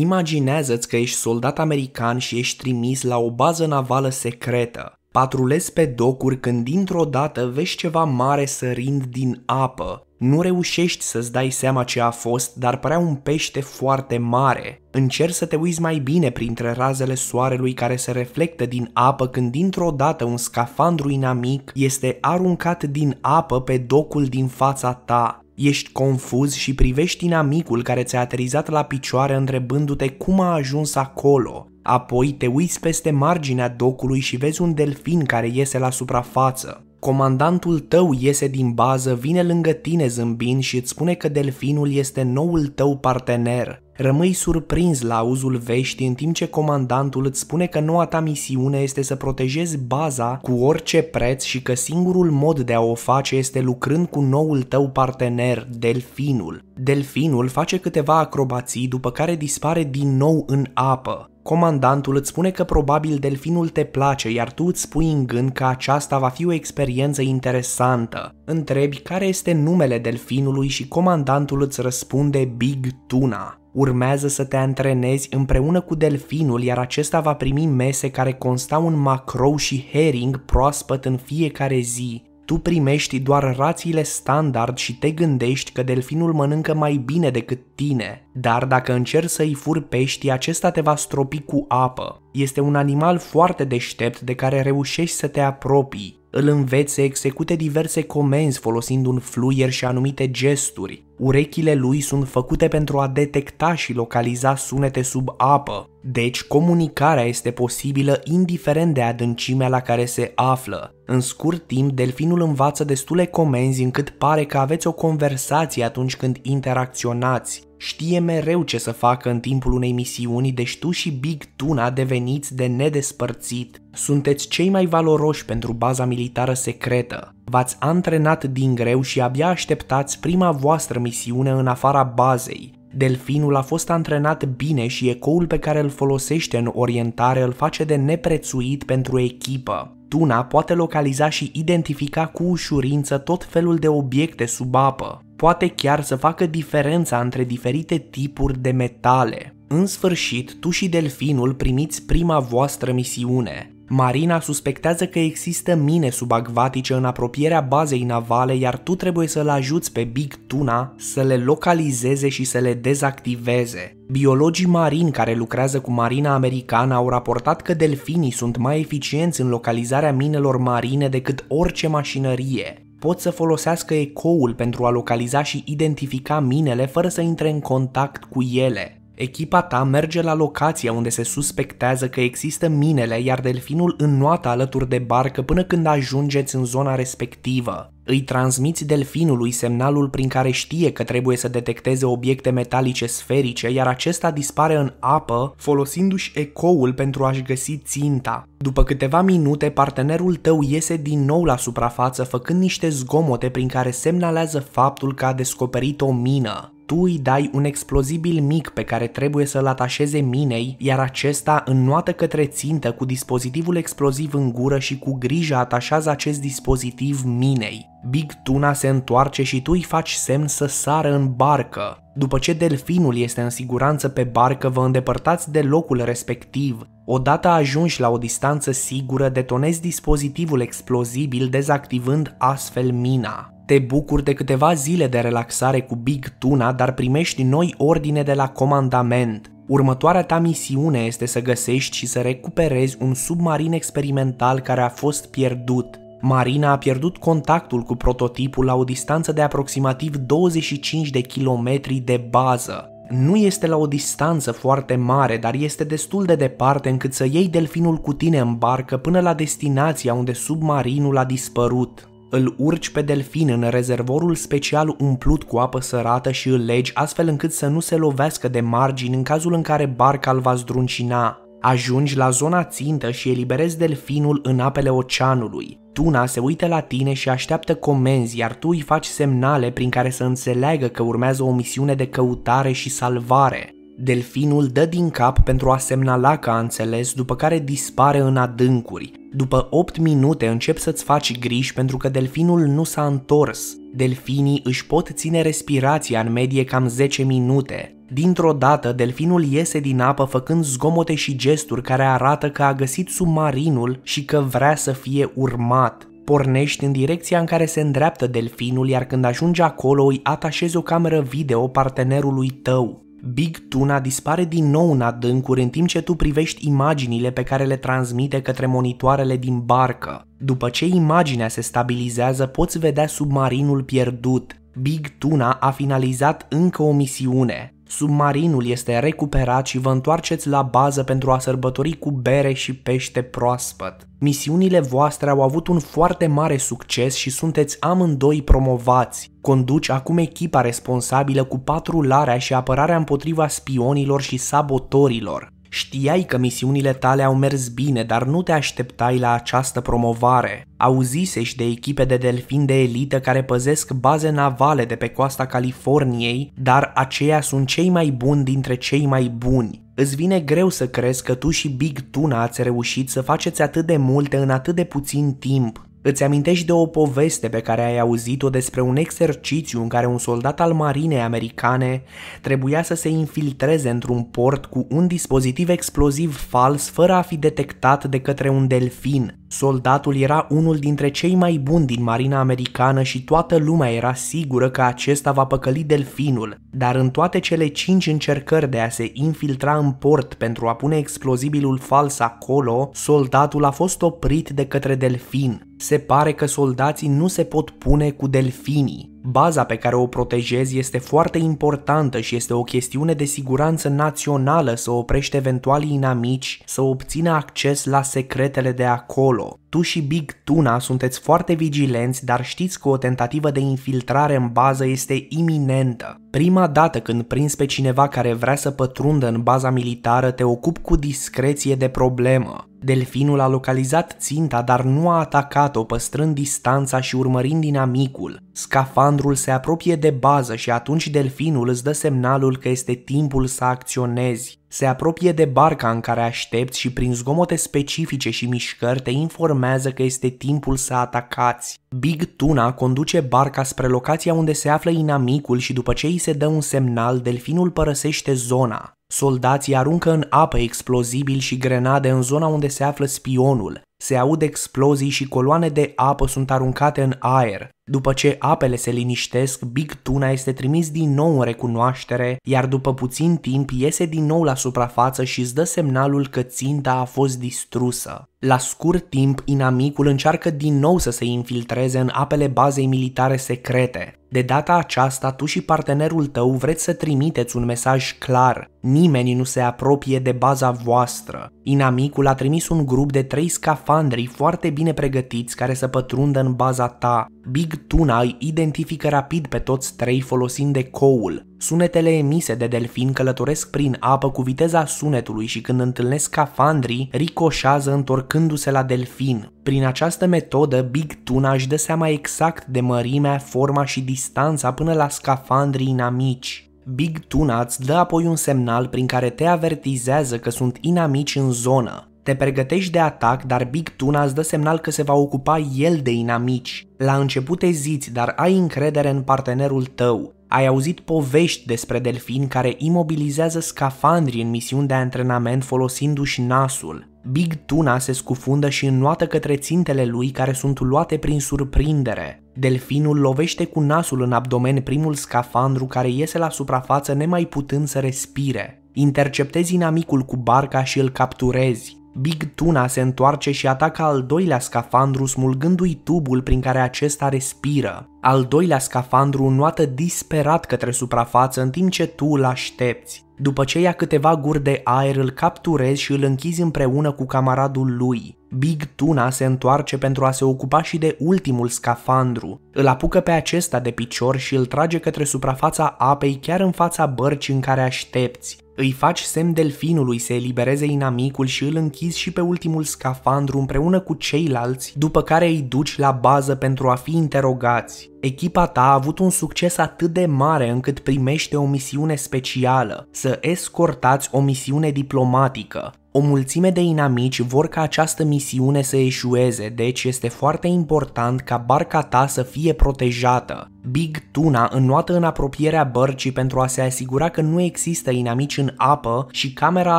Imaginează-ți că ești soldat american și ești trimis la o bază navală secretă. Patrulezi pe docuri când dintr-o dată vezi ceva mare sărind din apă. Nu reușești să-ți dai seama ce a fost, dar părea un pește foarte mare. Încerci să te uiți mai bine printre razele soarelui care se reflectă din apă când dintr-o dată un scafandru inamic este aruncat din apă pe docul din fața ta. Ești confuz și privești inamicul care ți-a aterizat la picioare întrebându-te cum a ajuns acolo. Apoi te uiți peste marginea docului și vezi un delfin care iese la suprafață. Comandantul tău iese din bază, vine lângă tine zâmbind și îți spune că delfinul este noul tău partener. Rămâi surprins la auzul vești în timp ce comandantul îți spune că noua ta misiune este să protejezi baza cu orice preț și că singurul mod de a o face este lucrând cu noul tău partener, delfinul. Delfinul face câteva acrobații după care dispare din nou în apă. Comandantul îți spune că probabil delfinul te place, iar tu îți spui în gând că aceasta va fi o experiență interesantă. Întrebi care este numele delfinului și comandantul îți răspunde Big Tuna. Urmează să te antrenezi împreună cu delfinul, iar acesta va primi mese care constau în macrou și herring proaspăt în fiecare zi. Tu primești doar rațiile standard și te gândești că delfinul mănâncă mai bine decât tine. Dar dacă încerci să-i furi pești, acesta te va stropi cu apă. Este un animal foarte deștept de care reușești să te apropii. Îl înveți să execute diverse comenzi folosind un fluier și anumite gesturi. Urechile lui sunt făcute pentru a detecta și localiza sunete sub apă, deci comunicarea este posibilă indiferent de adâncimea la care se află. În scurt timp, delfinul învață destule comenzi încât pare că aveți o conversație atunci când interacționați. Știe mereu ce să facă în timpul unei misiuni, deci tu și Big Tuna deveniți de nedespărțit. Sunteți cei mai valoroși pentru baza militară secretă. V-ați antrenat din greu și abia așteptați prima voastră misiune în afara bazei. Delfinul a fost antrenat bine și ecoul pe care îl folosește în orientare îl face de neprețuit pentru echipă. Tuna poate localiza și identifica cu ușurință tot felul de obiecte sub apă poate chiar să facă diferența între diferite tipuri de metale. În sfârșit, tu și delfinul primiți prima voastră misiune. Marina suspectează că există mine subacvatice în apropierea bazei navale, iar tu trebuie să-l ajuți pe Big Tuna să le localizeze și să le dezactiveze. Biologii marini care lucrează cu marina americană au raportat că delfinii sunt mai eficienți în localizarea minelor marine decât orice mașinărie pot să folosească ecoul pentru a localiza și identifica minele fără să intre în contact cu ele. Echipa ta merge la locația unde se suspectează că există minele, iar delfinul înnoată alături de barcă până când ajungeți în zona respectivă. Îi transmiți delfinului semnalul prin care știe că trebuie să detecteze obiecte metalice sferice, iar acesta dispare în apă, folosindu-și ecoul pentru a-și găsi ținta. După câteva minute, partenerul tău iese din nou la suprafață, făcând niște zgomote prin care semnalează faptul că a descoperit o mină tu îi dai un explozibil mic pe care trebuie să-l atașeze minei, iar acesta înnoată către țintă cu dispozitivul exploziv în gură și cu grijă atașează acest dispozitiv minei. Big Tuna se întoarce și tu îi faci semn să sară în barcă. După ce delfinul este în siguranță pe barcă, vă îndepărtați de locul respectiv. Odată ajunși la o distanță sigură, detonezi dispozitivul explozibil, dezactivând astfel mina. Te bucuri de câteva zile de relaxare cu Big Tuna, dar primești noi ordine de la comandament. Următoarea ta misiune este să găsești și să recuperezi un submarin experimental care a fost pierdut. Marina a pierdut contactul cu prototipul la o distanță de aproximativ 25 de kilometri de bază. Nu este la o distanță foarte mare, dar este destul de departe încât să iei delfinul cu tine în barcă până la destinația unde submarinul a dispărut. Îl urci pe delfin în rezervorul special umplut cu apă sărată și îl legi astfel încât să nu se lovească de margini în cazul în care barca îl va zdruncina. Ajungi la zona țintă și eliberezi delfinul în apele oceanului. Tuna se uită la tine și așteaptă comenzi, iar tu îi faci semnale prin care să înțeleagă că urmează o misiune de căutare și salvare. Delfinul dă din cap pentru a semnala că a înțeles, după care dispare în adâncuri. După 8 minute încep să-ți faci griji pentru că delfinul nu s-a întors. Delfinii își pot ține respirația în medie cam 10 minute. Dintr-o dată, delfinul iese din apă făcând zgomote și gesturi care arată că a găsit submarinul și că vrea să fie urmat. Pornești în direcția în care se îndreaptă delfinul, iar când ajungi acolo îi atașezi o cameră video partenerului tău. Big Tuna dispare din nou în adâncuri în timp ce tu privești imaginile pe care le transmite către monitoarele din barcă. După ce imaginea se stabilizează, poți vedea submarinul pierdut. Big Tuna a finalizat încă o misiune. Submarinul este recuperat și vă întoarceți la bază pentru a sărbători cu bere și pește proaspăt. Misiunile voastre au avut un foarte mare succes și sunteți amândoi promovați. Conduci acum echipa responsabilă cu patrularea și apărarea împotriva spionilor și sabotorilor. Știai că misiunile tale au mers bine, dar nu te așteptai la această promovare. Auzisești de echipe de delfini de elită care păzesc baze navale de pe coasta Californiei, dar aceia sunt cei mai buni dintre cei mai buni. Îți vine greu să crezi că tu și Big Tuna ați reușit să faceți atât de multe în atât de puțin timp, Îți amintești de o poveste pe care ai auzit-o despre un exercițiu în care un soldat al marinei americane trebuia să se infiltreze într-un port cu un dispozitiv exploziv fals fără a fi detectat de către un delfin Soldatul era unul dintre cei mai buni din marina americană și toată lumea era sigură că acesta va păcăli delfinul, dar în toate cele cinci încercări de a se infiltra în port pentru a pune explozibilul fals acolo, soldatul a fost oprit de către delfin. Se pare că soldații nu se pot pune cu delfinii. Baza pe care o protejezi este foarte importantă și este o chestiune de siguranță națională să oprești eventualii inamici să obțină acces la secretele de acolo. Tu și Big Tuna sunteți foarte vigilenți, dar știți că o tentativă de infiltrare în bază este iminentă. Prima dată când prinzi pe cineva care vrea să pătrundă în baza militară, te ocupi cu discreție de problemă. Delfinul a localizat ținta, dar nu a atacat-o, păstrând distanța și urmărind inamicul. Scafandrul se apropie de bază și atunci delfinul îți dă semnalul că este timpul să acționezi. Se apropie de barca în care aștepți și prin zgomote specifice și mișcări te informează că este timpul să atacați. Big Tuna conduce barca spre locația unde se află inamicul și după ce îi se dă un semnal, delfinul părăsește zona. Soldații aruncă în apă explozibili și grenade în zona unde se află spionul. Se aud explozii și coloane de apă sunt aruncate în aer. După ce apele se liniștesc, Big Tuna este trimis din nou în recunoaștere, iar după puțin timp iese din nou la suprafață și îți dă semnalul că ținta a fost distrusă. La scurt timp, inamicul încearcă din nou să se infiltreze în apele bazei militare secrete. De data aceasta, tu și partenerul tău vreți să trimiteți un mesaj clar, Nimeni nu se apropie de baza voastră. Inamicul a trimis un grup de trei scafandri foarte bine pregătiți care să pătrundă în baza ta. Big Tuna îi identifică rapid pe toți trei folosind coul. Sunetele emise de delfin călătoresc prin apă cu viteza sunetului și când întâlnesc scafandrii, ricoșează întorcându-se la delfin. Prin această metodă, Big Tuna își dă seama exact de mărimea, forma și distanța până la scafandrii inamici. Big Tuna îți dă apoi un semnal prin care te avertizează că sunt inamici în zonă. Te pregătești de atac, dar Big Tuna îți dă semnal că se va ocupa el de inamici. La început eziți, dar ai încredere în partenerul tău. Ai auzit povești despre delfini care imobilizează scafandri în misiuni de antrenament folosindu-și nasul. Big Tuna se scufundă și înnoată către țintele lui care sunt luate prin surprindere. Delfinul lovește cu nasul în abdomen primul scafandru care iese la suprafață nemai putând să respire. Interceptezi inamicul cu barca și îl capturezi. Big Tuna se întoarce și atacă al doilea scafandru smulgându-i tubul prin care acesta respiră. Al doilea scafandru nuată disperat către suprafață în timp ce tu îl aștepți. După ce ia câteva guri de aer, îl capturezi și îl închizi împreună cu camaradul lui. Big Tuna se întoarce pentru a se ocupa și de ultimul scafandru. Îl apucă pe acesta de picior și îl trage către suprafața apei chiar în fața bărcii în care aștepți. Îi faci semn delfinului să elibereze inamicul și îl închizi și pe ultimul scafandru împreună cu ceilalți, după care îi duci la bază pentru a fi interogați. Echipa ta a avut un succes atât de mare încât primește o misiune specială, să escortați o misiune diplomatică. O mulțime de inamici vor ca această misiune să eșueze, deci este foarte important ca barca ta să fie protejată. Big Tuna înnoată în apropierea bărcii pentru a se asigura că nu există inamici în apă și camera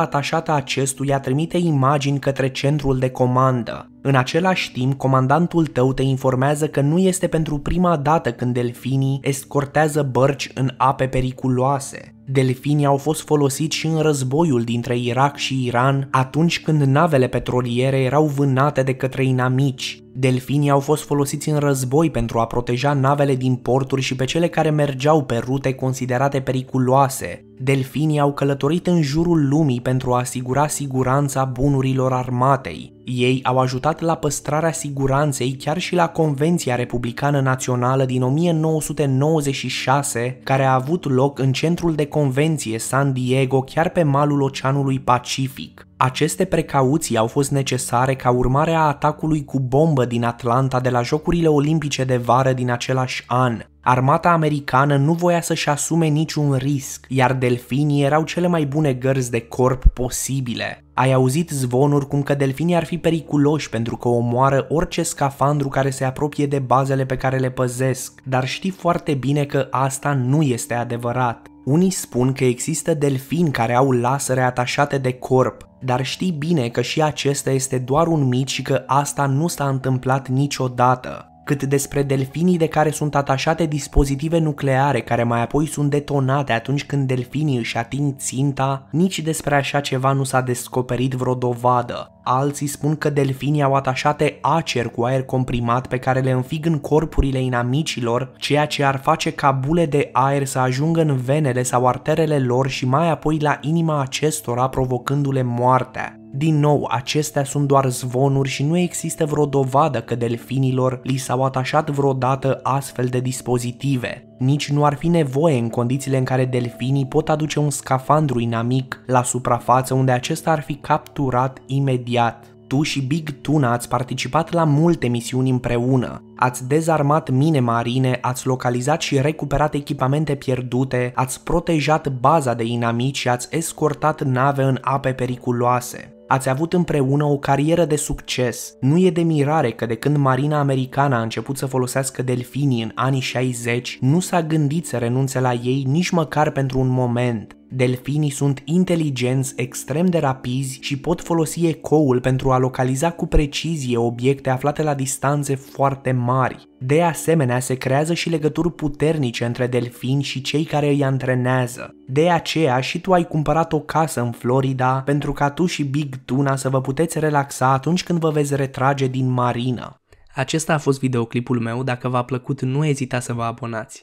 atașată acestuia trimite imagini către centrul de comandă. În același timp, comandantul tău te informează că nu este pentru prima dată când delfinii escortează bărci în ape periculoase. Delfinii au fost folosiți și în războiul dintre Irak și Iran, atunci când navele petroliere erau vânate de către inamici. Delfinii au fost folosiți în război pentru a proteja navele din porturi și pe cele care mergeau pe rute considerate periculoase, Delfinii au călătorit în jurul lumii pentru a asigura siguranța bunurilor armatei. Ei au ajutat la păstrarea siguranței chiar și la Convenția Republicană Națională din 1996, care a avut loc în centrul de convenție San Diego, chiar pe malul Oceanului Pacific. Aceste precauții au fost necesare ca urmare a atacului cu bombă din Atlanta de la Jocurile Olimpice de vară din același an. Armata americană nu voia să-și asume niciun risc, iar delfinii erau cele mai bune gărzi de corp posibile. Ai auzit zvonuri cum că delfinii ar fi periculoși pentru că omoară orice scafandru care se apropie de bazele pe care le păzesc, dar știi foarte bine că asta nu este adevărat. Unii spun că există delfini care au lasere atașate de corp, dar știi bine că și acesta este doar un mit și că asta nu s-a întâmplat niciodată cât despre delfinii de care sunt atașate dispozitive nucleare care mai apoi sunt detonate atunci când delfinii își ating ținta, nici despre așa ceva nu s-a descoperit vreo dovadă. Alții spun că delfinii au atașate acer cu aer comprimat pe care le înfig în corpurile inamicilor, ceea ce ar face ca bule de aer să ajungă în venele sau arterele lor și mai apoi la inima acestora provocându-le moartea. Din nou, acestea sunt doar zvonuri și nu există vreo dovadă că delfinilor li s-au atașat vreodată astfel de dispozitive. Nici nu ar fi nevoie în condițiile în care delfinii pot aduce un scafandru inamic la suprafață unde acesta ar fi capturat imediat. Tu și Big Tuna ați participat la multe misiuni împreună. Ați dezarmat mine marine, ați localizat și recuperat echipamente pierdute, ați protejat baza de inamici și ați escortat nave în ape periculoase ați avut împreună o carieră de succes. Nu e de mirare că de când Marina Americana a început să folosească delfinii în anii 60, nu s-a gândit să renunțe la ei nici măcar pentru un moment. Delfinii sunt inteligenți, extrem de rapizi și pot folosi ecoul pentru a localiza cu precizie obiecte aflate la distanțe foarte mari. De asemenea, se creează și legături puternice între delfini și cei care îi antrenează. De aceea și tu ai cumpărat o casă în Florida pentru ca tu și Big Tuna să vă puteți relaxa atunci când vă veți retrage din marină. Acesta a fost videoclipul meu, dacă v-a plăcut nu ezita să vă abonați.